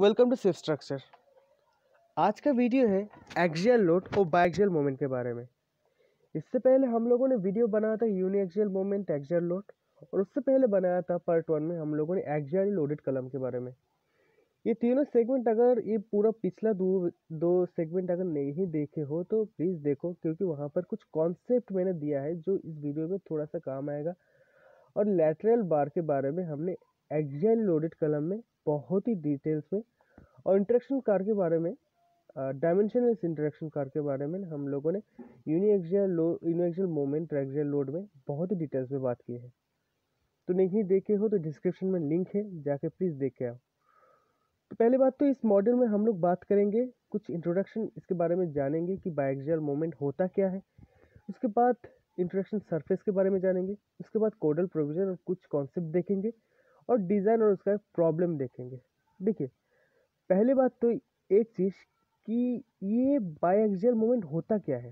Welcome to सिफ structure आज का वीडियो है एक्जियल लोड और बाइक्जियल मोमेंट के बारे में इससे पहले हम लोगों ने वीडियो बनाया था uniaxial moment axial load और उससे पहले बनाया था पार्ट वन में हम लोगों ने एक्जियल लोडेड कलम के बारे में ये तीनों सेगमेंट अगर ये पूरा पिछला दो दो सेगमेंट अगर नहीं देखे हो तो प्लीज़ देखो क्योंकि वहाँ पर कुछ कॉन्सेप्ट मैंने दिया है जो इस वीडियो में थोड़ा सा काम आएगा और लेटरल बार के बारे में हमने एक्जियल लोडेड कलम में बहुत ही डिटेल्स में और इंटरेक्शन कार के बारे में डायमेंशनल इंटरेक्शन कार के बारे में हम लोगों ने uniaxial low uniaxial moment triaxial load में बहुत ही डिटेल्स में बात की है तो नहीं देखे हो तो डिस्क्रिप्शन में लिंक है जाके प्लीज़ देख के आओ तो पहले बात तो इस मॉडल में हम लोग बात करेंगे कुछ इंट्रोडक्शन इसके बारे में जानेंगे कि बाइक्जियल मोमेंट होता क्या है उसके बाद इंट्रोडक्शन सरफेस के बारे में जानेंगे उसके बाद कोडल प्रोविजन और कुछ कॉन्सेप्ट देखेंगे और डिज़ाइन और उसका प्रॉब्लम देखेंगे देखिए पहली बात तो एक चीज़ कि ये बाई मोमेंट होता क्या है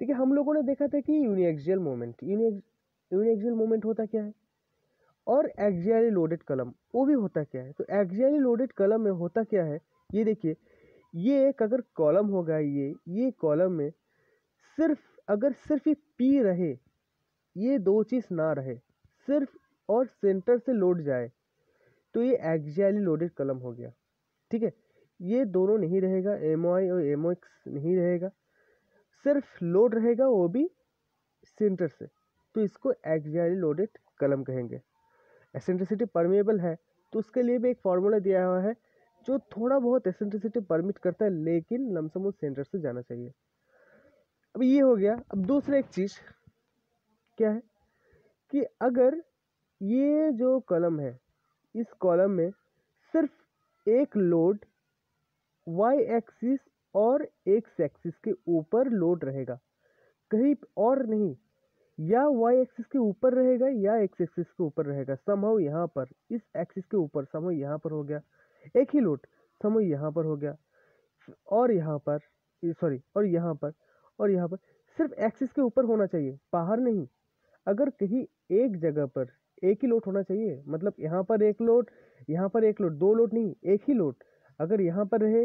देखिए हम लोगों ने देखा था कि यूनिएक्जियल मोमेंट यूनिएक्जियल मोमेंट होता क्या है और एक्जियली लोडेड कलम वो भी होता क्या है तो एक्जियली लोडेड कलम में होता क्या है ये देखिए ये एक अगर कॉलम होगा ये ये कॉलम में सिर्फ अगर सिर्फ ये पी रहे ये दो चीज़ ना रहे सिर्फ और सेंटर से लोड जाए तो ये एक्जियली लोडेड कलम हो गया ठीक है ये दोनों नहीं रहेगा एम और एम नहीं रहेगा सिर्फ लोड रहेगा वो भी सेंटर से तो इसको एक्जियली लोडेड कलम कहेंगे एसेंट्रिसिटी परमेबल है तो उसके लिए भी एक फार्मूला दिया हुआ है जो थोड़ा बहुत एसेंट्रिसिटी परमिट करता है लेकिन लमसम उस सेंटर से जाना चाहिए अब ये हो गया अब दूसरा एक चीज़ क्या है कि अगर ये जो कॉलम है इस कॉलम में सिर्फ एक लोड वाई एक्सिस और एक एक्सिस के ऊपर लोड रहेगा कहीं और नहीं या वाई एक्सिस के ऊपर रहेगा या x एक्सिस के ऊपर रहेगा समव यहाँ पर इस एक्सिस के ऊपर समहाउ यहाँ पर हो गया एक ही लोड समहाउ यहाँ पर हो गया और यहाँ पर सॉरी और यहाँ पर और यहाँ पर सिर्फ एक्सिस के ऊपर होना चाहिए बाहर नहीं अगर कहीं एक जगह पर एक ही लोट होना चाहिए मतलब यहाँ पर एक लोट यहाँ पर एक लोट दो लोट नहीं एक ही लोट अगर यहाँ पर रहे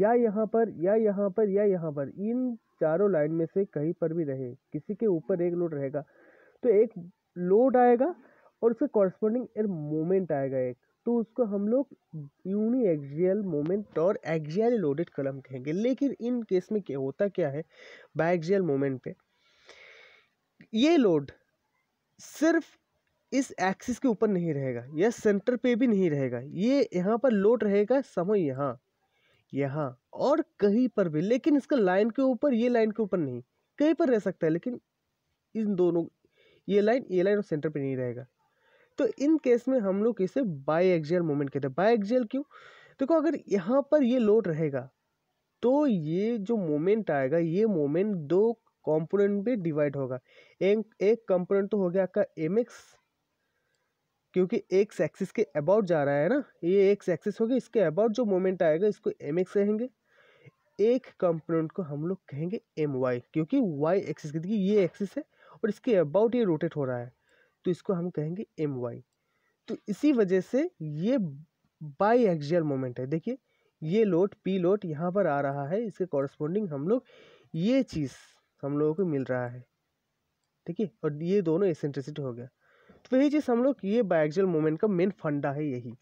या यहाँ पर या यहाँ पर या यहाँ पर इन चारों लाइन में से कहीं पर भी रहे किसी के ऊपर एक लोट रहेगा तो एक लोट आएगा और उसके कॉरस्पॉन्डिंग एक मोमेंट आएगा एक तो उसको हम लोग यूनी एक्जियल मोमेंट और एक्जियल लोडेड कलम कहेंगे लेकिन इन केस में क्या होता क्या है बाय एक्जियल मोमेंट पे ये लोड सिर्फ इस एक्सिस के ऊपर नहीं रहेगा यह सेंटर पे भी नहीं रहेगा ये यहाँ पर लोड रहेगा समय यहाँ यहाँ और कहीं पर भी लेकिन इसका लाइन के ऊपर ये लाइन के ऊपर नहीं कहीं पर रह सकता है लेकिन इन दोनों ये लाइन ये लाइन और सेंटर पे नहीं रहेगा तो इन केस में हम लोग इसे बाई एक्जियल मोमेंट कहते हैं बाई एक्जियल क्यों देखो तो अगर यहाँ पर ये लोड रहेगा तो ये जो मोमेंट आएगा ये मोमेंट दो कंपोनेंट पर डिवाइड होगा एक एक कंपोनेंट तो हो गया आपका एम एक्स क्योंकि एक सेक्सिस के अबाउट जा रहा है ना ये एक्स एक्सिस होगी इसके अबाउट जो मोमेंट आएगा इसको एम एक्स कहेंगे एक कंपोनेंट को हम लोग कहेंगे एम वाई क्योंकि वाई एक्सिस की ये एक्सिस है और इसके अबाउट ये रोटेट हो रहा है तो इसको हम कहेंगे एम वाई तो इसी वजह से ये बाई एक्जियल मोमेंट है देखिए ये लोट पी लोट यहाँ पर आ रहा है इसके कॉरस्पॉन्डिंग हम लोग ये चीज़ हम लोगों को मिल रहा है ठीक है और ये दोनों एसेंट्रिसिटी हो गया तो यही चीज़ हम लोग ये बायोक्जल मोमेंट का मेन फंडा है यही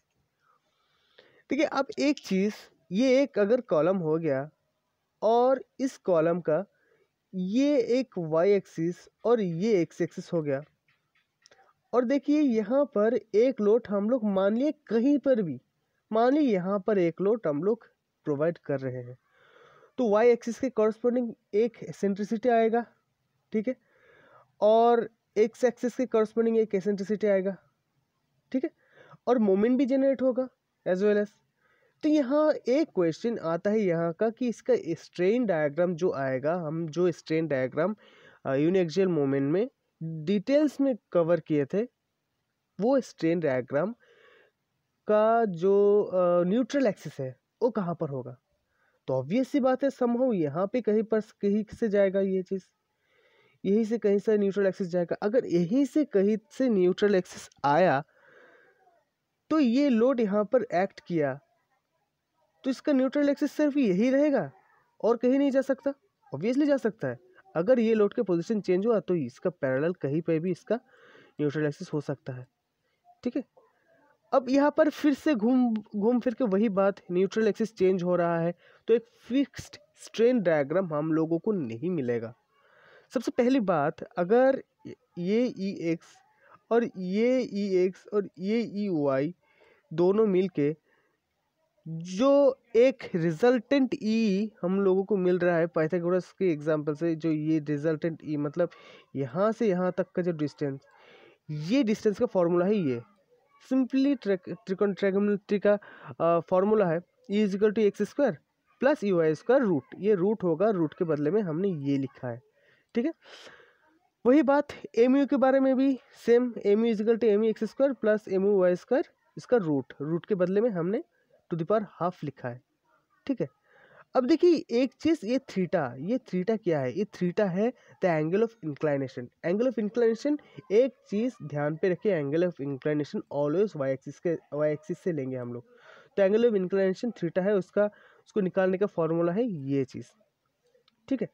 ठीक है अब एक चीज़ ये एक अगर कॉलम हो गया और इस कॉलम का ये एक वाई एक्सिस और ये एक्स एक्सिस हो गया और देखिए यहाँ पर एक लोट हम लोग मान लिए कहीं पर भी मान लिए यहाँ पर एक लोट हम लोग प्रोवाइड कर रहे हैं तो वाई एक्सिस के कॉरस्पॉन्डिंग एक सेंट्रिसिटी आएगा ठीक है और एक्स एक्सिस के कॉरस्पॉन्डिंग एक एसेंट्रिसिटी आएगा ठीक है और मोमेंट भी जनरेट होगा एज वेल एज तो यहाँ एक क्वेश्चन आता है यहाँ का कि इसका स्ट्रेन डायग्राम जो आएगा हम जो स्ट्रेन डायग्राम यूनिएक्सियल मोमेंट में डिटेल्स में कवर किए थे वो स्ट्रेन डायग्राम का जो न्यूट्रल uh, एक्सिस है वो कहाँ पर होगा तो ऑब्वियस सी बात है समहाउ यहाँ पे कहीं पर कहीं से जाएगा ये चीज़ यहीं से कहीं से न्यूट्रल एक्सिस जाएगा अगर यहीं से कहीं से न्यूट्रल एक्सिस आया तो ये लोड यहाँ पर एक्ट किया तो इसका न्यूट्रल एक्सिस सिर्फ यही रहेगा और कहीं नहीं जा सकता ऑब्वियसली जा सकता है अगर ये लोड के पोजीशन चेंज हुआ तो इसका पैरेलल कहीं पर भी इसका न्यूट्रल एक्सिस हो सकता है ठीक है अब यहाँ पर फिर से घूम घूम फिर के वही बात न्यूट्रल एक्सिस चेंज हो रहा है तो एक फिक्स्ड स्ट्रेन डायग्राम हम लोगों को नहीं मिलेगा सबसे पहली बात अगर ये ई e एक्स और ये ई e एक्स और ये ई e वाई दोनों मिल के जो एक रिजल्टेंट ई हम लोगों को मिल रहा है पाइथागोरस के एग्जांपल से जो ये रिजल्टेंट ई मतलब यहाँ से यहाँ तक का जो डिस्टेंस ये डिस्टेंस का फॉर्मूला है ये सिंपली ट्रिकोन ट्रेगोमेट्री का फॉर्मूला है E equal to X square plus E Y square root ये रूट होगा रूट के बदले में हमने ये लिखा है ठीक है वही बात एम यू के बारे में भी same M U equal to M U X square plus M U Y square इसका रूट रूट के बदले में हमने टू दी पावर हाफ लिखा है ठीक है अब देखिए एक चीज़ ये थीटा ये थीटा क्या है ये थीटा है the angle of inclination angle of inclination एक चीज़ ध्यान पे रखिए angle of inclination always Y axis के वाई एक्सिस से लेंगे हम लोग तो एंगल ऑफ इंक्लाइनेशन थीटा है उसका उसको निकालने का फॉर्मूला है ये चीज़ ठीक है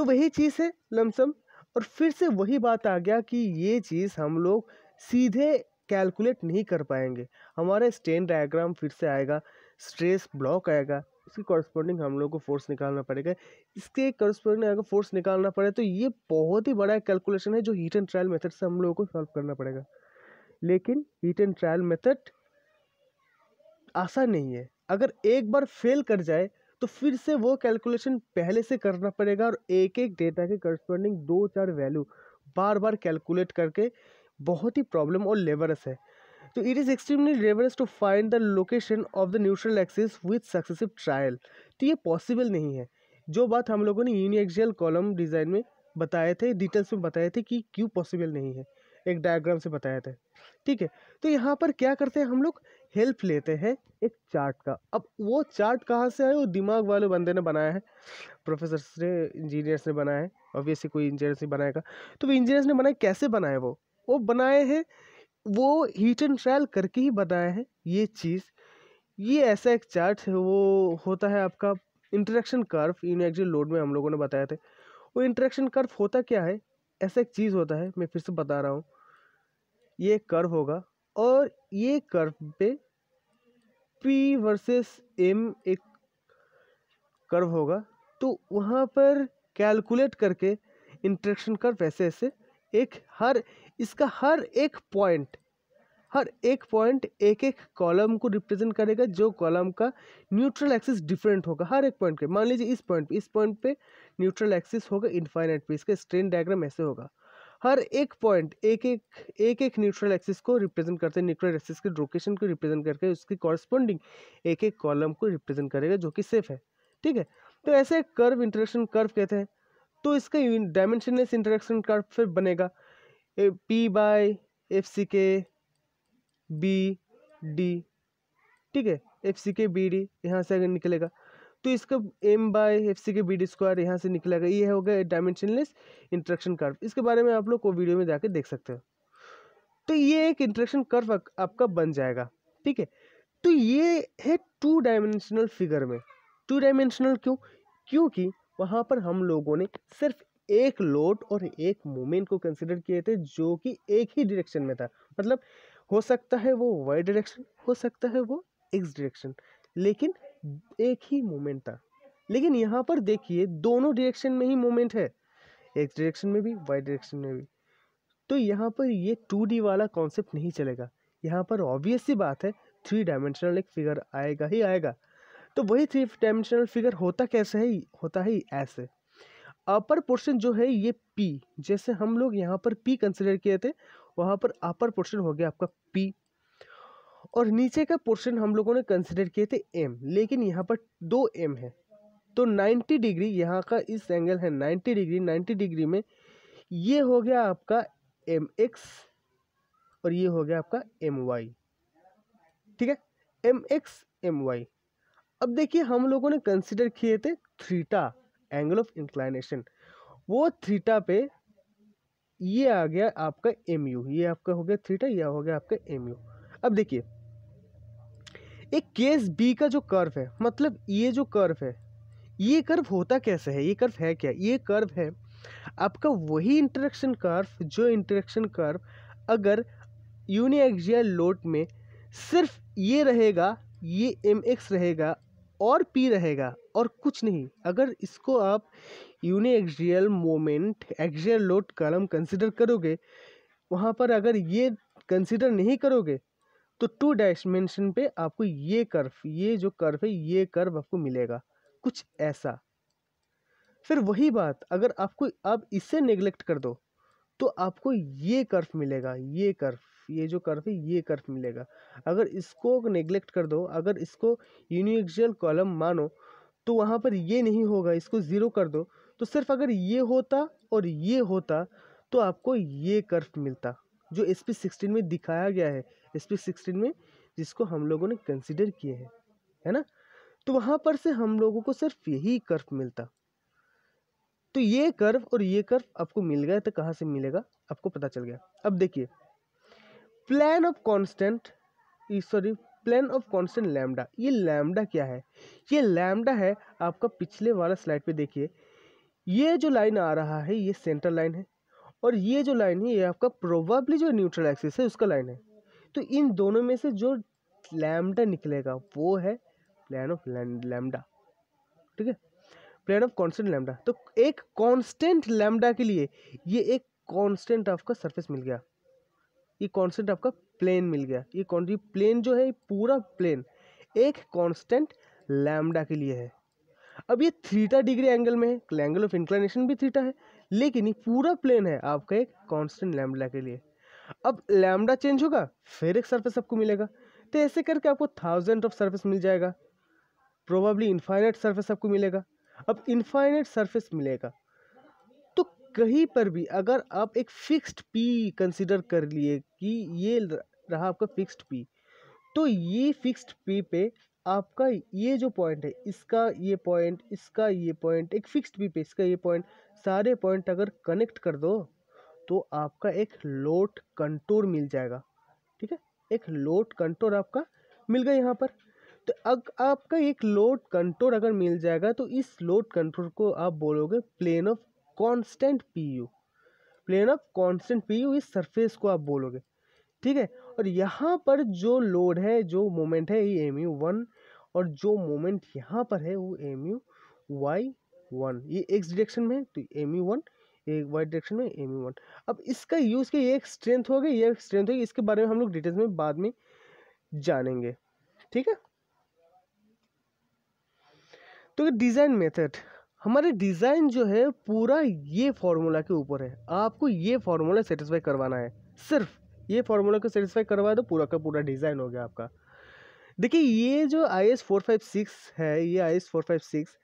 तो वही चीज़ है लमसम और फिर से वही बात आ गया कि ये चीज़ हम लोग सीधे कैलकुलेट नहीं कर पाएंगे हमारे स्टेन डायग्राम फिर से आएगा स्ट्रेस ब्लॉक आएगा उसकी कॉरस्पॉन्डिंग हम लोग को फोर्स निकालना पड़ेगा इसके कॉरस्पॉन्डिंग अगर फोर्स निकालना पड़े तो ये बहुत ही बड़ा कैलकुलेशन है जो हीट एंड ट्रायल मेथड से हम लोगों को सॉल्व करना पड़ेगा लेकिन हीट एंड ट्रायल मेथड आसान नहीं है अगर एक बार फेल कर जाए तो फिर से वो कैलकुलेशन पहले से करना पड़ेगा और एक एक डेटा के करस्पॉन्डिंग दो चार वैल्यू बार बार कैलकुलेट करके बहुत ही प्रॉब्लम और लेबरस है तो it is extremely laborious to find the location of the neutral axis with successive trial तो ये पॉसिबल नहीं है जो बात हम लोगों ने यूनिएक्सियल कॉलम डिज़ाइन में बताए थे डिटेल्स में बताए थे कि क्यों पॉसिबल नहीं है एक डायग्राम से बताया था ठीक है तो यहाँ पर क्या करते हैं हम लोग हेल्प लेते हैं एक चार्ट का अब वो चार्ट कहाँ से आया वो दिमाग वाले बंदे ने बनाया है प्रोफेसर ने इंजीनियर्स ने बनाया है ऑब्वियसली कोई इंजीनियर्स नहीं बनाएगा तो वो इंजीनियर्स ने बनाए कैसे बनाए वो वो बनाए हैं वो हीट एंड ट्रायल करके ही बताया है ये चीज़ ये ऐसा एक चार्ट है वो होता है आपका interaction curve in actually load में हम लोगों ने बताया थे वो इंट्रैक्शन कर्व होता क्या है ऐसा एक चीज़ होता है मैं फिर से बता रहा हूँ ये एक कर्व होगा और ये कर्व पे पी वर्सेस एम एक कर्व होगा तो वहाँ पर कैलकुलेट करके इंट्रेक्शन कर्व ऐसे ऐसे एक हर इसका हर एक पॉइंट हर एक पॉइंट एक एक कॉलम को रिप्रेजेंट करेगा जो कॉलम का न्यूट्रल एक्सिस डिफरेंट होगा हर एक पॉइंट के मान लीजिए इस पॉइंट पे इस पॉइंट पे न्यूट्रल एक्सिस होगा इनफाइनाइट पे इसका स्ट्रेन डायग्राम ऐसे होगा हर एक पॉइंट एक एक एक एक न्यूट्रल एक्सिस को रिप्रेजेंट करते हैं न्यूट्रल एक्सिस के लोकेशन को रिप्रेजेंट करके उसकी कॉरस्पॉन्डिंग एक एक कॉलम को रिप्रेजेंट करेगा जो कि सेफ है ठीक है तो ऐसे कर्व इंटरेक्शन कर्व कहते हैं तो इसका डायमेंशनलेस इंटरेक्शन कर्व फिर बनेगा पी बाय एफ सी के बी डी ठीक है एफ सी के बी डी यहाँ से अगर निकलेगा तो इसका एम बाय एफ सी के बी डी स्क्वायर यहाँ से निकलेगा ये हो गया डायमेंशनलेस इंट्रेक्शन कर्व इसके बारे में आप लोग को वीडियो में जाके देख सकते हो तो ये एक इंट्रेक्शन कर्व आपका बन जाएगा ठीक है तो ये है टू डायमेंशनल फिगर में टू डायमेंशनल क्यों क्योंकि वहाँ पर हम लोगों ने सिर्फ एक लोड और एक मोमेंट को कंसिडर किए थे जो कि एक ही डायरेक्शन में था मतलब हो सकता है वो वाई डायरेक्शन हो सकता है वो एक्स डायरेक्शन लेकिन एक ही मोमेंट था लेकिन यहाँ पर देखिए दोनों डायरेक्शन में ही मोमेंट है एक डायरेक्शन में भी वाई डायरेक्शन में भी तो यहाँ पर ये टू डी वाला कॉन्सेप्ट नहीं चलेगा यहाँ पर ऑब्वियस सी बात है थ्री डायमेंशनल एक फिगर आएगा ही आएगा तो वही थ्री डायमेंशनल फिगर होता कैसे है होता है ऐसे अपर पोर्शन जो है ये पी जैसे हम लोग यहाँ पर पी कंसिडर किए थे वहाँ पर अपर पोर्शन हो गया आपका पी और नीचे का पोर्शन हम लोगों ने कंसिडर किए थे एम लेकिन यहाँ पर दो एम है तो नाइन्टी डिग्री यहाँ का इस एंगल है नाइन्टी डिग्री नाइन्टी डिग्री में ये हो गया आपका एम एक्स और ये हो गया आपका एम वाई ठीक है एम एक्स एम वाई अब देखिए हम लोगों ने कंसिडर किए थे थ्रीटा एंगल ऑफ इंक्लाइनेशन वो थ्रीटा पे ये आ गया आपका एम यू ये आपका हो गया थ्रीटा यह हो गया आपका एम यू अब देखिए एक केस बी का जो कर्व है मतलब ये जो कर्व है ये कर्व होता कैसे है ये कर्व है क्या ये कर्व है आपका वही इंटरेक्शन कर्व जो इंटरेक्शन कर्व अगर यूनिएक्जियल लोट में सिर्फ ये रहेगा ये एम एक्स रहेगा और पी रहेगा और कुछ नहीं अगर इसको आप uniaxial moment axial load column consider करोगे वहाँ पर अगर ये कंसिडर नहीं करोगे तो टू डायमेंशन पे आपको ये कर्व ये जो कर्व है ये कर्व आपको मिलेगा कुछ ऐसा फिर वही बात अगर आपको आप इसे नेग्लेक्ट कर दो तो आपको ये कर्व मिलेगा ये कर्व ये जो कर्व है ये कर्व मिलेगा अगर इसको नेग्लेक्ट कर दो अगर इसको यूनिवर्सल कॉलम मानो तो वहाँ पर ये नहीं होगा इसको ज़ीरो कर दो तो सिर्फ अगर ये होता और ये होता तो आपको ये कर्व मिलता जो एस पी सिक्सटीन में दिखाया गया है स्पीच सिक्सटीन में जिसको हम लोगों ने कंसिडर किए हैं है ना तो वहाँ पर से हम लोगों को सिर्फ यही कर्व मिलता तो ये कर्व और ये कर्व आपको मिल गया तो कहाँ से मिलेगा आपको पता चल गया अब देखिए plane of constant sorry plane of constant lambda ये लैमडा क्या है ये लैमडा है आपका पिछले वाला स्लाइड पे देखिए ये जो लाइन आ रहा है ये सेंटर लाइन है और ये जो लाइन है ये आपका प्रोबेबली जो न्यूट्रल एक्सिस है उसका लाइन है तो इन दोनों में से जो लैमडा निकलेगा वो है प्लान ऑफ लैमडा ठीक है प्लान ऑफ कॉन्स्टेंट लैमडा तो एक कॉन्स्टेंट लैमडा के लिए ये एक कॉन्स्टेंट आपका सरफेस मिल गया ये कॉन्स्टेंट आपका प्लेन मिल गया ये कौन प्लेन जो है पूरा प्लेन एक कॉन्स्टेंट लैमडा के लिए है अब ये थीटा डिग्री एंगल में है एंगल ऑफ इंक्लाइनेशन भी थीटा है लेकिन ये पूरा प्लेन है आपका एक कॉन्स्टेंट लैमडा के लिए अब लैमडा चेंज होगा फिर एक सर्फेस आपको मिलेगा तो ऐसे करके आपको थाउजेंड ऑफ सर्फेस मिल जाएगा प्रोबेबली इन्फाइनाइट सर्फेस आपको मिलेगा अब इन्फाइनाइट सर्फेस मिलेगा तो कहीं पर भी अगर आप एक फिक्स्ड पी कंसिडर कर लिए कि ये रहा आपका फिक्स्ड पी तो ये फिक्स्ड पी पे आपका ये जो पॉइंट है इसका ये पॉइंट इसका ये पॉइंट एक फिक्स्ड पी पे इसका ये पॉइंट सारे पॉइंट अगर कनेक्ट कर दो तो आपका एक लोट कंटूर मिल जाएगा ठीक है एक लोट कंटूर आपका मिल गया यहाँ पर तो अग आपका एक लोट कंटूर अगर मिल जाएगा तो इस लोट कंटूर को आप बोलोगे plane of constant P U plane of constant P U इस सरफेस को आप बोलोगे ठीक है और यहाँ पर जो लोड है जो मोमेंट है ये एम यू वन और जो मोमेंट यहाँ पर है वो एम यू वाई वन ये एक्स डिरेक्शन में है तो एम यू वन एक वाई डायरेक्शन में एम वन e अब इसका यूज़ के ये एक स्ट्रेंथ हो गई ये एक स्ट्रेंथ होगी इसके बारे में हम लोग डिटेल्स में बाद में जानेंगे ठीक है तो डिज़ाइन मेथड हमारे डिज़ाइन जो है पूरा ये फार्मूला के ऊपर है आपको ये फार्मूला सेटिस्फाई करवाना है सिर्फ ये फार्मूला को सेटिस्फाई करवाए तो पूरा का पूरा डिज़ाइन हो गया आपका देखिए ये जो I S four five six है ये I S four five six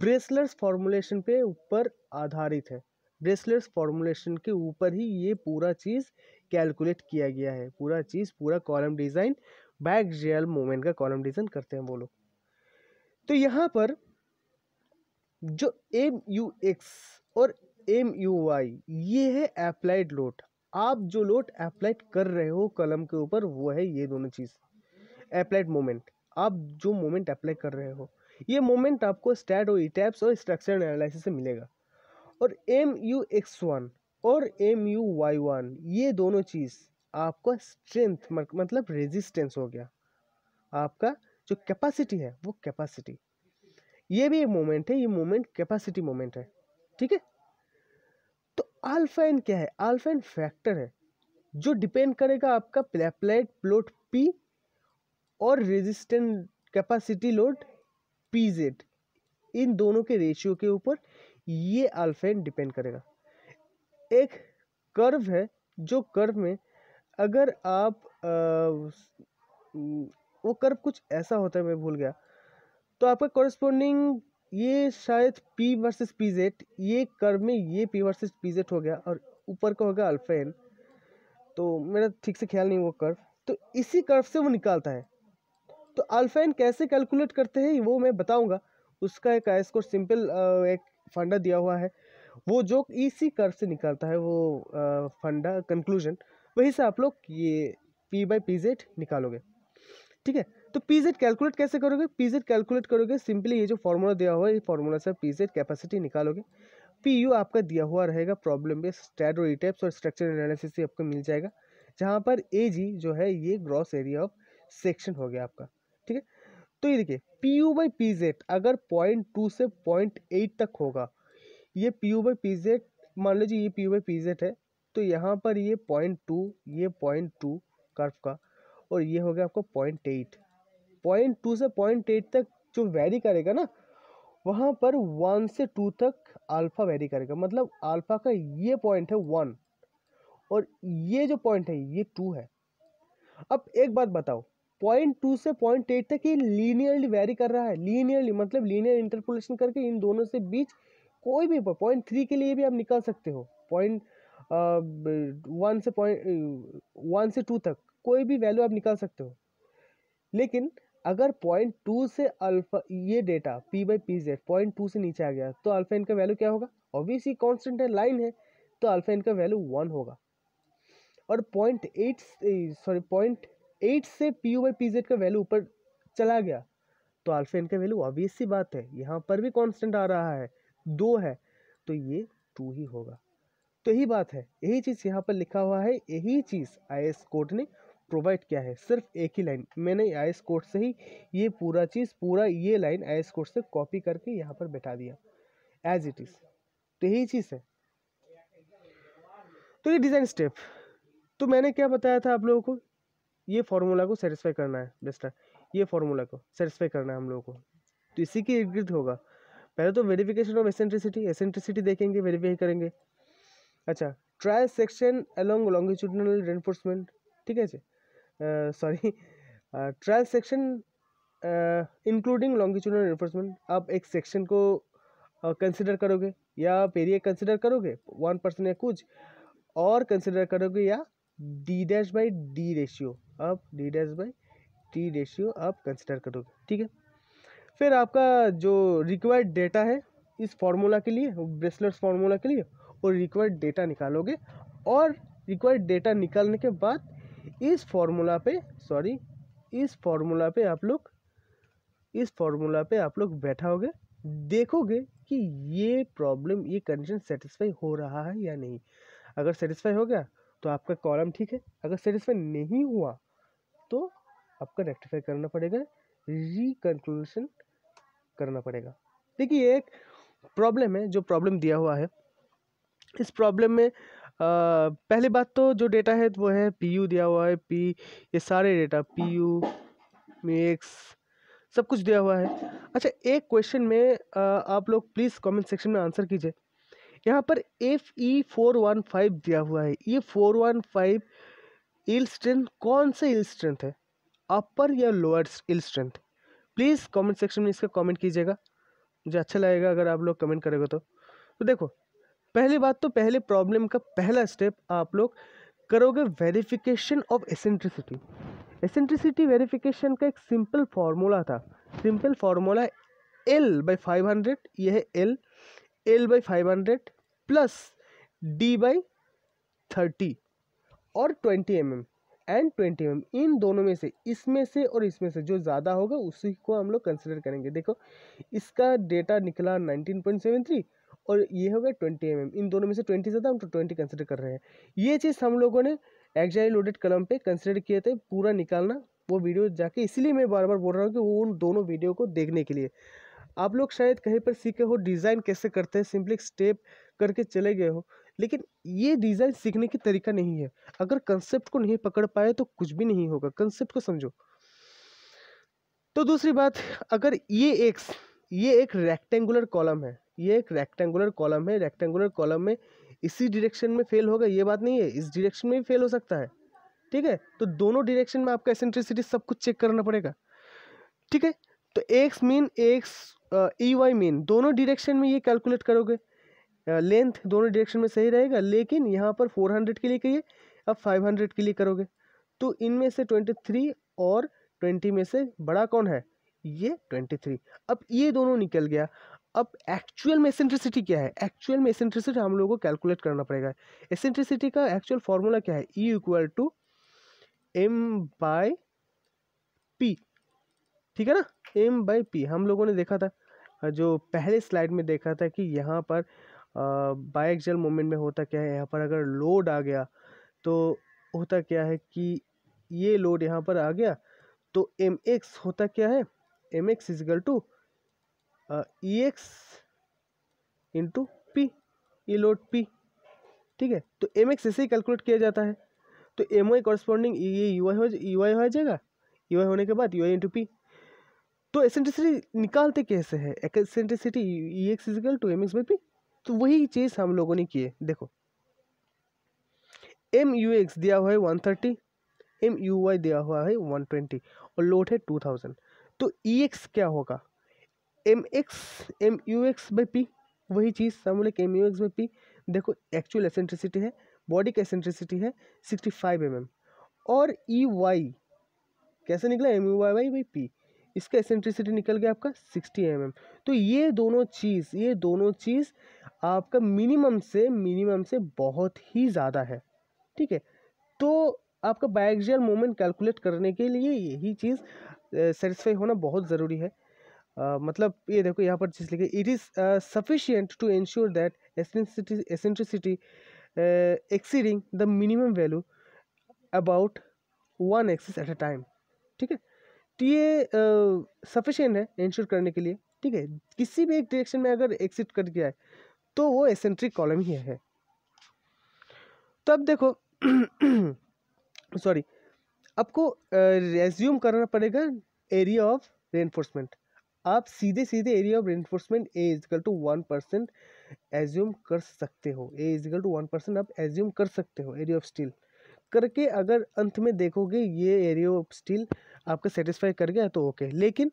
Bresler's formulation पे ऊपर आधारित है ब्रेसलेट्स फॉर्मुलेशन के ऊपर ही ये पूरा चीज़ कैलकुलेट किया गया है पूरा चीज़ पूरा column design biaxial moment का कॉलम डिज़ाइन करते हैं वो लोग तो यहाँ पर जो एम यू एक्स और एम यू वाई ये है अप्लाइड लोड आप जो लोड अप्लाइड कर रहे हो कलम के ऊपर वो है ये दोनों चीज़ अप्लाइड मोमेंट आप जो मोमेंट अप्लाई कर रहे हो ये मोमेंट आपको स्टैट और ई और स्ट्रक्चर एनालिसिस से मिलेगा और एम यू एक्स वन और एम यू वाई वन ये दोनों चीज़ आपका स्ट्रेंथ मतलब रेजिस्टेंस हो गया आपका जो कैपेसिटी है वो कैपेसिटी ये भी एक मोमेंट है ये मोमेंट कैपेसिटी मोमेंट है ठीक है तो अल्फा एन क्या है अल्फा एन फैक्टर है जो डिपेंड करेगा आपका प्लेट प्लोट पी और resistant capacity load P Z इन दोनों के रेशियो के ऊपर ये अल्फेन डिपेंड करेगा एक कर्व है जो कर्व में अगर आप आ, वो कर्व कुछ ऐसा होता है मैं भूल गया तो आपका कॉरस्पॉन्डिंग ये शायद P वर्सेस पी जेड ये कर्व में ये P वर्सेस पी जेड हो गया और ऊपर का हो गया एन तो मेरा ठीक से ख्याल नहीं वो कर्व तो इसी कर्व से वो निकालता है तो अल्फा कैसे कैलकुलेट करते हैं वो मैं बताऊंगा उसका एक आई स्कोर सिंपल एक फंडा दिया हुआ है वो जो इसी कर्व से निकलता है वो फंडा कंक्लूजन वहीं से आप लोग ये पी बाई पी जेड निकालोगे ठीक है तो पी जेड कैलकुलेट कैसे करोगे पी जेड कैलकुलेट करोगे सिंपली ये जो फॉर्मूला दिया हुआ है ये फॉर्मूला से पी जेड कैपेसिटी निकालोगे पी यू आपका दिया हुआ रहेगा प्रॉब्लम बेस्ड स्टैड और ईटेप्स और स्ट्रक्चर एनालिसिस आपको मिल जाएगा जहाँ पर ए जी जो है ये ग्रॉस एरिया ऑफ सेक्शन हो गया आपका तो ये देखिए P U by P Z अगर पॉइंट टू से पॉइंट एट तक होगा ये P U by P Z मान लीजिए ये P U by P Z है तो यहाँ पर ये पॉइंट टू ये पॉइंट टू कर्व का और ये हो गया आपका पॉइंट एट पॉइंट टू से पॉइंट एट तक जो वेरी करेगा ना वहाँ पर वन से टू तक अल्फ़ा वेरी करेगा मतलब अल्फ़ा का ये पॉइंट है वन और ये जो पॉइंट है ये टू है अब एक बात बताओ पॉइंट टू से पॉइंट एट तक ये लीनियरली वेरी कर रहा है लीनियरली मतलब लीनियर इंटरपोलेशन करके इन दोनों से बीच कोई भी पॉइंट थ्री के लिए भी आप निकाल सकते हो पॉइंट वन से पॉइंट वन से टू तक कोई भी वैल्यू आप निकाल सकते हो लेकिन अगर पॉइंट टू से अल्फा ये data P by P Z point two से नीचे आ गया तो अल्फा इनका वैल्यू क्या होगा ऑब्वियसली कॉन्स्टेंट है लाइन है तो अल्फा इनका वैल्यू वन होगा और point eight sorry point eight से पी यू बाई का वैल्यू ऊपर चला गया तो आल्फा एन का वैल्यू ऑब्वियस सी बात है यहाँ पर भी कांस्टेंट आ रहा है दो है तो ये टू ही होगा तो यही बात है यही चीज़ यहाँ पर लिखा हुआ है यही चीज़ आई एस कोर्ट ने प्रोवाइड किया है सिर्फ एक ही लाइन मैंने आई एस कोर्ट से ही ये पूरा चीज़ पूरा ये लाइन आई एस कोर्ट से कॉपी करके यहाँ पर बैठा दिया एज इट इज़ तो यही चीज़ है तो ये डिज़ाइन स्टेप तो मैंने क्या बताया था आप लोगों को ये फार्मूला को सेटिस्फाई करना है बेस्टर ये फार्मूला को सेटिस्फाई करना है हम लोगों को तो इसी के इर्द होगा पहले तो वेरिफिकेशन ऑफ एसेंट्रिसिटी एसेंट्रिसिटी देखेंगे वेरीफाई करेंगे अच्छा try section along longitudinal reinforcement ठीक है sorry trial section including longitudinal reinforcement आप एक सेक्शन को कंसिडर uh, करोगे या आप एरिया कंसिडर करोगे वन परसेंट या कुछ और कंसिडर करोगे या D dash by D ratio आप D dash by T ratio आप कंसिडर करोगे ठीक है फिर आपका जो रिक्वायर्ड डेटा है इस फार्मूला के लिए ब्रेसलेट्स फार्मूला के लिए और रिक्वायर्ड डेटा निकालोगे और रिक्वायर्ड डेटा निकालने के बाद इस फार्मूला पे सॉरी इस फार्मूला पे आप लोग इस फार्मूला पे आप लोग बैठाओगे देखोगे कि ये प्रॉब्लम ये कंडीशन सेटिस्फाई हो रहा है या नहीं अगर सेटिस्फाई हो गया तो आपका कॉलम ठीक है अगर सेटिस्फाई नहीं हुआ तो आपका रेक्टिफाई करना पड़ेगा रिकन्क्लूशन करना पड़ेगा देखिए एक प्रॉब्लम है जो प्रॉब्लम दिया हुआ है इस प्रॉब्लम में आ, पहली बात तो जो डेटा है वो है पी यू दिया हुआ है पी ये सारे डेटा पी यू सब कुछ दिया हुआ है अच्छा एक क्वेश्चन में आ, आप लोग प्लीज़ कमेंट सेक्शन में आंसर कीजिए यहाँ पर F E four one five दिया हुआ है ये four one five yield strength कौन सा इल स्ट्रेंथ है अपर या lower yield strength please comment section में इसका कमेंट कीजिएगा मुझे अच्छा लगेगा अगर आप लोग कमेंट करेगा तो तो देखो पहली बात तो पहले प्रॉब्लम का पहला स्टेप आप लोग करोगे verification of eccentricity eccentricity verification का एक सिंपल फार्मूला था simple formula L by five hundred यह है L L by five hundred plus D by thirty और twenty M M and twenty M इन दोनों में से इसमें से और इसमें से जो ज़्यादा होगा उसी को हम लोग कंसिडर करेंगे देखो इसका डेटा निकला नाइनटीन पॉइंट सेवन थ्री और ये हो गया ट्वेंटी एम एम इन दोनों में से ट्वेंटी ज़्यादा हम तो ट्वेंटी कंसिडर कर रहे हैं ये चीज़ हम लोगों ने एक्जाइल लोडेड कलम पे कंसिडर किए थे पूरा निकालना वो वीडियो जाके इसलिए मैं बार बार बोल रहा हूँ कि वो उन दोनों वीडियो को देखने के लिए आप लोग शायद कहीं पर सीखे हो डिज़ाइन कैसे करते हैं सिंपली स्टेप करके चले गए हो लेकिन ये डिज़ाइन सीखने की तरीका नहीं है अगर कंसेप्ट को नहीं पकड़ पाए तो कुछ भी नहीं होगा कंसेप्ट को समझो तो दूसरी बात अगर ये एक ये एक रेक्टेंगुलर कॉलम है ये एक रेक्टेंगुलर कॉलम है रेक्टेंगुलर कॉलम में इसी डिरेक्शन में फेल होगा ये बात नहीं है इस डिरेक्शन में भी फेल हो सकता है ठीक है तो दोनों डिरेक्शन में आपका एसेंट्रिसिटी सब कुछ चेक करना पड़ेगा ठीक है तो X mean X E Y mean दोनों डिरेक्शन में ये कैलकुलेट करोगे लेंथ uh, दोनों डिरेक्शन में सही रहेगा लेकिन यहाँ पर फोर हंड्रेड के लिए करिए अब फाइव हंड्रेड के लिए करोगे तो इनमें से ट्वेंटी थ्री और ट्वेंटी में से बड़ा कौन है ये ट्वेंटी थ्री अब ये दोनों निकल गया अब एक्चुअल में एसेंट्रिसिटी क्या है एक्चुअल में एसेंट्रिसिटी हम लोगों को कैलकुलेट करना पड़ेगा एसेंट्रिसिटी का एक्चुअल फार्मूला क्या है E equal to M by P ठीक है ना एम बाई पी हम लोगों ने देखा था जो पहले स्लाइड में देखा था कि यहाँ पर बाइक जल मोमेंट में होता क्या है यहाँ पर अगर लोड आ गया तो होता क्या है कि ये लोड यहाँ पर आ गया तो एम एक्स होता क्या है M X equal to E X into P E load P ठीक है तो एम एक्स ऐसे ही कैलकुलेट किया जाता है तो एम वाई कॉरस्पॉन्डिंग ये यू आई हो यू e आई हो जाएगा यू e आई होने के बाद यू आई इंटू पी तो एसेंट्रिसिटी निकालते कैसे है eccentricity E X equal to M X by P तो वही चीज़ हम लोगों ने किए देखो एम यू एक्स दिया हुआ है one thirty M U Y दिया हुआ है वन ट्वेंटी और लोड है टू थाउजेंड तो ई एक्स क्या होगा M X M U X by P वही चीज़ हम लोग M U X by P देखो एक्चुअल एसेंट्रिसिटी है बॉडी का एसेंट्रिसिटी है सिक्सटी फाइव एम एम और ई वाई कैसे निकला M U Y Y by P इसका एसेंट्रिसिटी निकल गया आपका सिक्सटी एम mm. तो ये दोनों चीज़ ये दोनों चीज़ आपका मिनिमम से मिनिमम से बहुत ही ज़्यादा है ठीक है तो आपका बायोक्जियल मोमेंट कैलकुलेट करने के लिए यही चीज़ सेटिस्फाई होना बहुत ज़रूरी है आ, मतलब ये देखो यहाँ पर चीज़ लिखी it is sufficient to ensure that eccentricity eccentricity exceeding the minimum value about one axis at a time ठीक है तो ये सफिशेंट है इंश्योर करने के लिए ठीक है किसी भी एक डायरेक्शन में अगर एक्सिट कर गया है तो वो एसेंट्रिक कॉलम ही है तो अब देखो सॉरी आपको रेज्यूम करना पड़ेगा एरिया ऑफ रेनफोर्समेंट आप सीधे सीधे area of reinforcement A equal to one percent assume कर सकते हो A equal to one percent आप एज्यूम कर सकते हो एरिया ऑफ स्टील करके अगर अंत में देखोगे ये एरिया ऑफ स्टील आपका सेटिस्फाई कर गया तो ओके लेकिन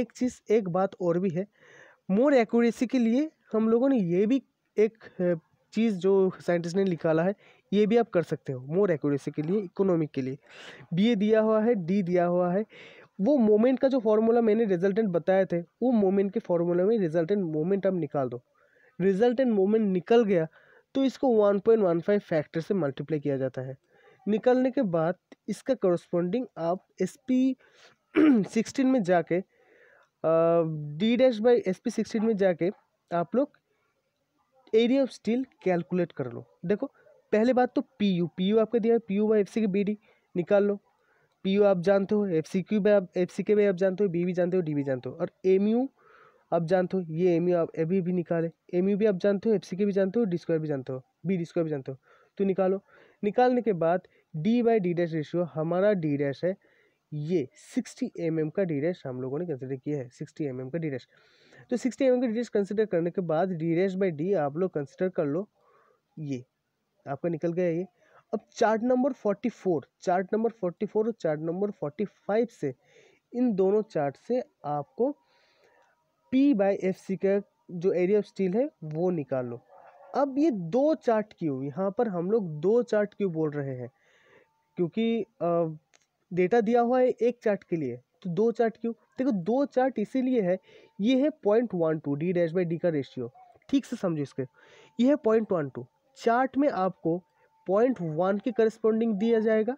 एक चीज़ एक बात और भी है मोर एक्यूरेसी के लिए हम लोगों ने ये भी एक चीज़ जो साइंटिस्ट ने निकाला है ये भी आप कर सकते हो मोर एक्यूरेसी के लिए इकोनॉमिक के लिए बी ए दिया हुआ है डी दिया हुआ है वो मोमेंट का जो फार्मूला मैंने रिजल्टेंट बताए थे वो मोमेंट के फार्मूला में रिजल्टेंट मोमेंट आप निकाल दो रिजल्टेंट मोमेंट निकल गया तो इसको one point one five factor से मल्टीप्लाई किया जाता है निकालने के बाद इसका कॉरस्पॉन्डिंग आप एस पी सिक्सटीन में जाके D dash by S P sixteen में जाके आप लोग एरिया ऑफ स्टील कैलकुलेट कर लो देखो पहले बात तो पी यू पी यू आपका दिया है P U by F C के बी डी निकाल लो पी यू आप जानते हो एफ सी क्यू बाई आप एफ सी के बाई आप जानते हो बी भी जानते हो डी भी जानते हो और एम यू आप जानते हो ये एम यू आप ए भी निकाले एम यू भी आप जानते हो एफ सी के भी जानते हो डी स्क्वायर भी जानते हो बी डी स्क्वायर भी जानते हो तो निकालो निकालने के बाद D by D dash ratio हमारा डी डैश है ये 60 एम mm का डी डैश हम लोगों ने कंसिडर किया है 60 एम mm का डी डैश तो 60 एम mm का डी डैश कंसिडर करने के बाद डी डैश बाई डी आप लोग कंसिडर कर लो ये आपका निकल गया ये अब चार्ट नंबर 44 चार्ट नंबर 44 और चार्ट नंबर 45 से इन दोनों चार्ट से आपको पी बाई एफ सी का जो एरिया ऑफ स्टील है वो निकाल लो अब ये दो चार्ट क्यों यहाँ पर हम लोग दो चार्ट क्यों बोल रहे हैं क्योंकि डेटा दिया हुआ है एक चार्ट के लिए तो दो चार्ट क्यों देखो दो चार्ट इसीलिए है ये है point one two D dash by D का रेशियो ठीक से समझो इसके ये है पॉइंट वन टू चार्ट में आपको पॉइंट वन के करस्पॉन्डिंग दिया जाएगा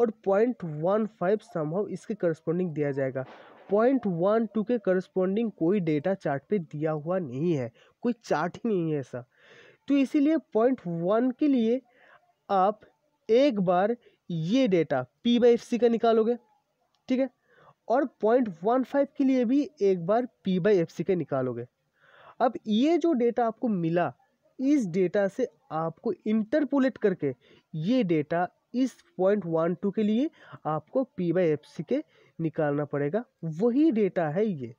और पॉइंट वन फाइव संभव इसके करस्पॉन्डिंग दिया जाएगा पॉइंट वन टू के करस्पॉन्डिंग कोई डेटा चार्ट पे दिया हुआ नहीं है कोई चार्ट ही नहीं है ऐसा तो इसीलिए पॉइंट वन के लिए आप एक बार ये data P by F C का निकालोगे ठीक है और पॉइंट वन फाइव के लिए भी एक बार पी बाई एफ सी का निकालोगे अब ये जो डेटा आपको मिला इस डेटा से आपको इंटरपोलेट करके ये डेटा इस पॉइंट वन टू के लिए आपको पी बाई एफ सी के निकालना पड़ेगा वही डेटा है ये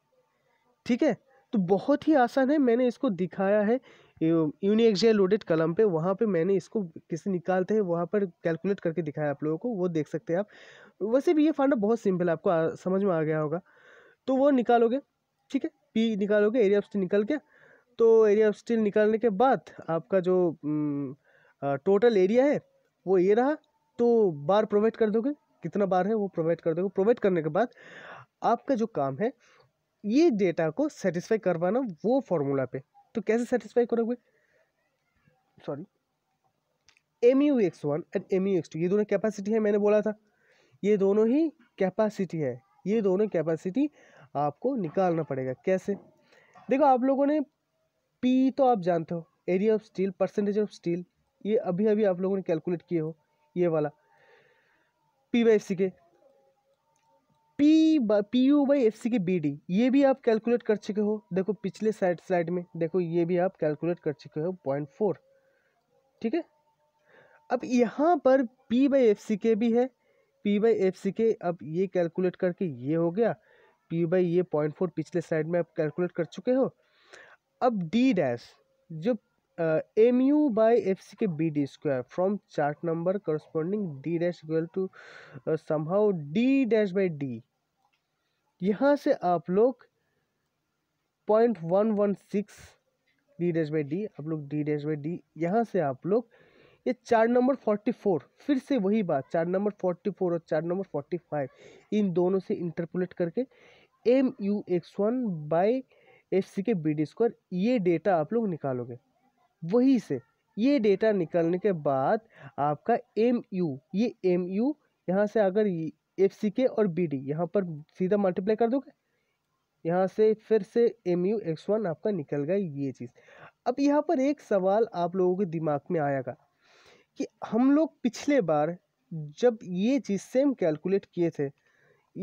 ठीक है तो बहुत ही आसान है मैंने इसको दिखाया है यूनिएक्स लोडेड कलम पे वहाँ पे मैंने इसको किसी निकालते हैं वहाँ पर कैलकुलेट करके दिखाया आप लोगों को वो देख सकते हैं आप वैसे भी ये फंडा बहुत सिंपल है आपको आ, समझ में आ गया होगा तो वो निकालोगे ठीक है पी निकालोगे एरिया ऑफ स्टील निकल के तो एरिया ऑफ स्टील निकालने के बाद आपका जो टोटल एरिया है वो ये रहा तो बार प्रोवाइड कर दोगे कितना बार है वो प्रोवाइड कर दोगे प्रोवाइड करने के बाद आपका जो काम है ये डेटा को सेटिस्फाई करवाना वो फार्मूला पे तो कैसे सेटिस्फाई करोगे sorry M U X one and M U X two ये दोनों कैपेसिटी है मैंने बोला था ये दोनों ही कैपेसिटी है ये दोनों कैपेसिटी आपको निकालना पड़ेगा कैसे देखो आप लोगों ने पी तो आप जानते हो area of steel percentage of steel ये अभी अभी आप लोगों ने कैलकुलेट किए हो ये वाला P Y C K P P U by F C K B D ये भी आप कैलकुलेट कर चुके हो देखो पिछले साइड स्लाइड में देखो ये भी आप कैलकुलेट कर चुके हो पॉइंट फोर ठीक है अब यहाँ पर पी बाई एफ सी के भी है पी बाई एफ सी के अब ये कैलकुलेट करके ये हो गया पी बाई ये पॉइंट फोर पिछले साइड में आप कैलकुलेट कर चुके हो अब डी डैश जो M U by F C के B D square from chart number corresponding D dash equal to somehow D dash by D यहाँ से आप लोग point one one six D dash by D आप लोग D dash by D यहाँ से आप लोग ये चार नंबर फोर्टी फोर फिर से वही बात चार नंबर फोर्टी फोर और चार नंबर फोर्टी फाइव इन दोनों से इंटरपोलेट करके M U X one by F C के बी डी स्क्वायर ये डेटा आप लोग निकालोगे वहीं से ये डेटा निकलने के बाद आपका एम यू ये एम यू यहाँ से अगर एफ सी के और बी डी यहाँ पर सीधा मल्टीप्लाई कर दोगे यहाँ से फिर से एम यू एक्स वन आपका निकल गया ये चीज़ अब यहाँ पर एक सवाल आप लोगों के दिमाग में आएगा कि हम लोग पिछले बार जब ये चीज़ सेम कैलकुलेट किए थे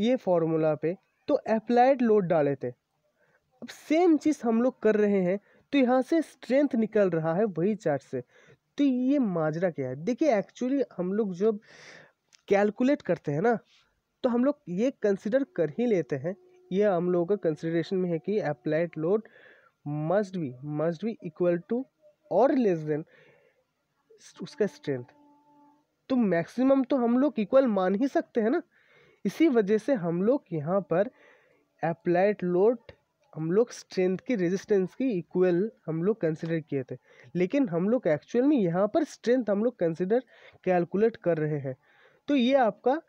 ये फॉर्मूला पे तो अप्लाइड लोड डाले थे अब सेम चीज़ हम लोग कर रहे हैं तो यहाँ से स्ट्रेंथ निकल रहा है वही चार्ट से तो ये माजरा क्या है देखिए एक्चुअली हम लोग जब कैलकुलेट करते हैं ना तो हम लोग ये कंसिडर कर ही लेते हैं ये हम लोगों का कंसिडरेशन में है कि applied load must be must be equal to और लेस देन उसका स्ट्रेंथ तो मैक्सिमम तो हम लोग इक्वल मान ही सकते हैं ना इसी वजह से हम लोग यहाँ पर अप्लाइड लोड हम लोग स्ट्रेंथ की रेजिस्टेंस की इक्वल हम लोग कंसिडर किए थे लेकिन हम लोग एक्चुअल में यहाँ पर स्ट्रेंथ हम लोग कंसिडर कैलकुलेट कर रहे हैं तो ये आपका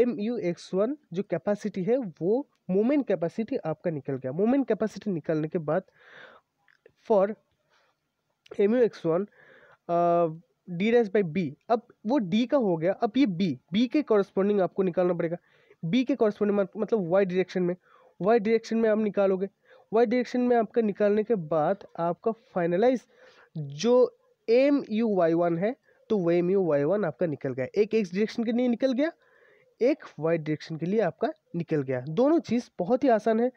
एम यू एक्स वन जो कैपेसिटी है वो मोमेंट कैपेसिटी आपका निकल गया मोमेंट कैपेसिटी निकलने के बाद for M U X one D रेस बाई बी अब वो डी का हो गया अब ये बी बी के कॉरस्पॉन्डिंग आपको निकालना पड़ेगा बी के कॉरस्पॉन्डिंग मतलब वाई डिरेक्शन में वाई डायरेक्शन में आप निकालोगे वाई डायरेक्शन में आपका निकालने के बाद आपका फाइनलाइज जो एम यू वाई वन है तो वो एम यू वाई वन आपका निकल गया एक एक्स डायरेक्शन के लिए निकल गया एक वाई डायरेक्शन के लिए आपका निकल गया दोनों चीज़ बहुत ही आसान है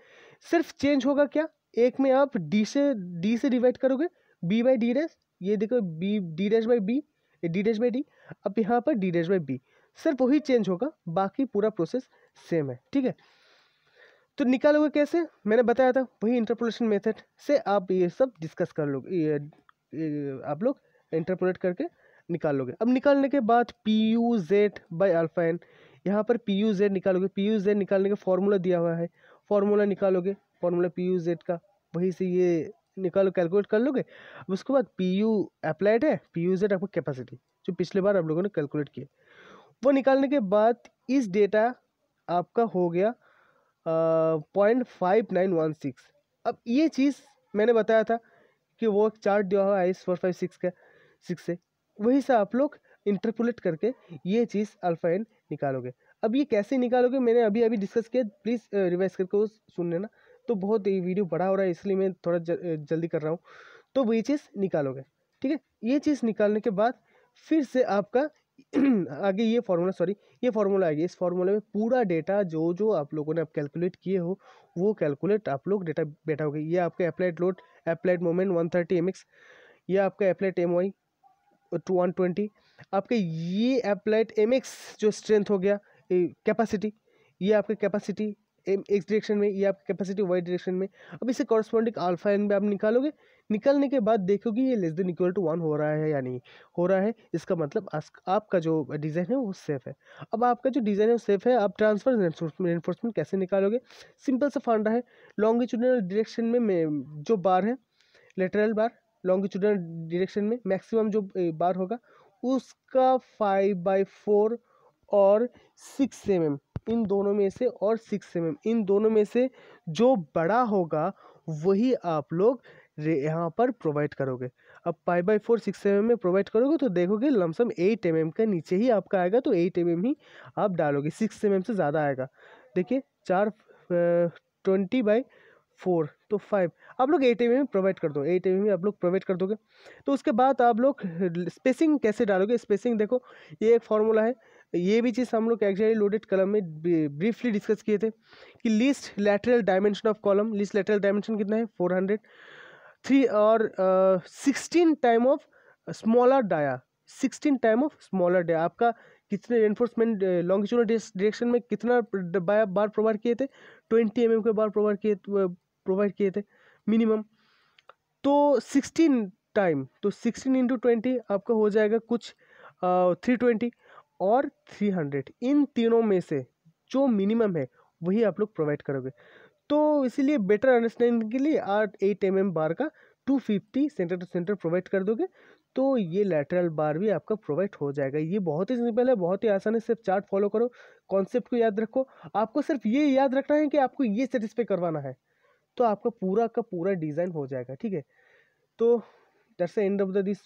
सिर्फ चेंज होगा क्या एक में आप डी से डी से डिवाइड करोगे बी बाई डी डैश ये देखो B D dash by B D dash by D अब यहाँ पर डी डैश बाई बी सिर्फ वही चेंज होगा बाकी पूरा प्रोसेस सेम है ठीक है तो निकालोगे कैसे मैंने बताया था वही इंटरपोलेशन मेथड से आप ये सब डिस्कस कर लोगे ये, ये आप लोग इंटरपोलेट करके निकाल लोगे अब निकालने के बाद P U Z by alpha N यहाँ पर पी यू जेड निकालोगे पी यू जेड निकालने का फार्मूला दिया हुआ है फार्मूला निकालोगे फार्मूला पी यू जेड का वहीं से ये निकालो कैलकुलेट कर लोगे अब उसके बाद पी यू अप्लाइड है पी यू जेड आपका कैपेसिटी जो पिछले बार आप लोगों ने कैलकुलेट किया वो निकालने के बाद इस डेटा आपका हो गया point five nine one six अब ये चीज़ मैंने बताया था कि वो एक चार्ट दिया हुआ I S four five six का सिक्स से वही से आप लोग इंटरपोलेट करके ये चीज़ अल्फ़ा एन निकालोगे अब ये कैसे निकालोगे मैंने अभी अभी डिस्कस किया प्लीज़ रिवाइज करके वो सुन लेना तो बहुत ये वीडियो बड़ा हो रहा है इसलिए मैं थोड़ा जल्दी कर रहा हूँ तो वही चीज़ निकालोगे ठीक है ये चीज़ निकालने के बाद फिर से आपका आगे ये फार्मूला सॉरी ये फार्मूला आएगी इस फार्मूला में पूरा डेटा जो जो आप लोगों ने आप कैलकुलेट किए हो वो कैलकुलेट आप लोग डेटा बैठा हो गया ये आपका applied load applied moment one thirty M X ये आपका applied M Y two one twenty आपके ये अप्लाइड एम एक्स जो स्ट्रेंथ हो गया कैपेसिटी ये आपकी कैपेसिटी एम एक्स डायरेक्शन में ये आपकी कैपेसिटी वाई डायरेक्शन में अब इसे कॉरस्पॉन्डिंग आल्फा एन में आप निकालोगे निकालने के बाद देखोगे ये less than equal to one हो रहा है या नहीं हो रहा है इसका मतलब आपका जो डिज़ाइन है वो सेफ है अब आपका जो डिज़ाइन है वो सेफ है आप ट्रांसफर एनफोर्समेंट कैसे निकालोगे सिंपल सा फंडा है लॉन्गिट्यूडनल डायरेक्शन में, में जो बार है लेटरल बार लॉन्गिट्यूडनल डायरेक्शन में मैक्सिमम जो बार होगा उसका फाइव बाई फोर और सिक्स एम एम इन दोनों में से और सिक्स एम इन दोनों में से जो बड़ा होगा वही आप लोग यहाँ पर प्रोवाइड करोगे अब five by four six M में प्रोवाइड करोगे तो देखोगे लमसम एट एम का नीचे ही आपका आएगा तो एट एम ही आप डालोगे सिक्स एम से ज़्यादा आएगा देखिए चार ट्वेंटी बाई फोर तो फाइव आप लोग एट एम में प्रोवाइड कर दो एट एम में आप लोग प्रोवाइड कर दोगे तो उसके बाद आप लोग स्पेसिंग कैसे डालोगे स्पेसिंग देखो ये एक फार्मूला है ये भी चीज़ हम लोग एक्जैक्टली लोडेड कलम में ब्रीफली डिस्कस किए थे कि list lateral dimension of column list lateral dimension कितना है फोर हंड्रेड थ्री और sixteen time of smaller dia sixteen time of smaller dia आपका कितने एनफोर्समेंट लॉन्गिट्यूडल डायरेक्शन में कितना बार प्रोवाइड किए थे ट्वेंटी एम mm के बार प्रोवाइड किए प्रोवाइड किए थे मिनिमम तो सिक्सटीन टाइम तो सिक्सटीन इंटू ट्वेंटी आपका हो जाएगा कुछ थ्री ट्वेंटी और थ्री हंड्रेड इन तीनों में से जो मिनिमम है वही आप लोग प्रोवाइड करोगे तो इसीलिए बेटर अंडरस्टैंडिंग के लिए आठ एट एम एम बार का two fifty centre to centre provide कर दोगे तो ये लेटरल बार भी आपका प्रोवाइड हो जाएगा ये बहुत ही सिंपल है बहुत ही आसान है सिर्फ चार्ट फॉलो करो कॉन्सेप्ट को याद रखो आपको सिर्फ ये याद रखना है कि आपको ये सेटिस्फाई करवाना है तो आपका पूरा का पूरा डिज़ाइन हो जाएगा ठीक है तो that's the end of the this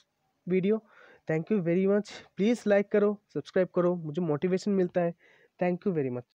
video thank you very much please like करो सब्सक्राइब करो मुझे मोटिवेशन मिलता है थैंक यू वेरी मच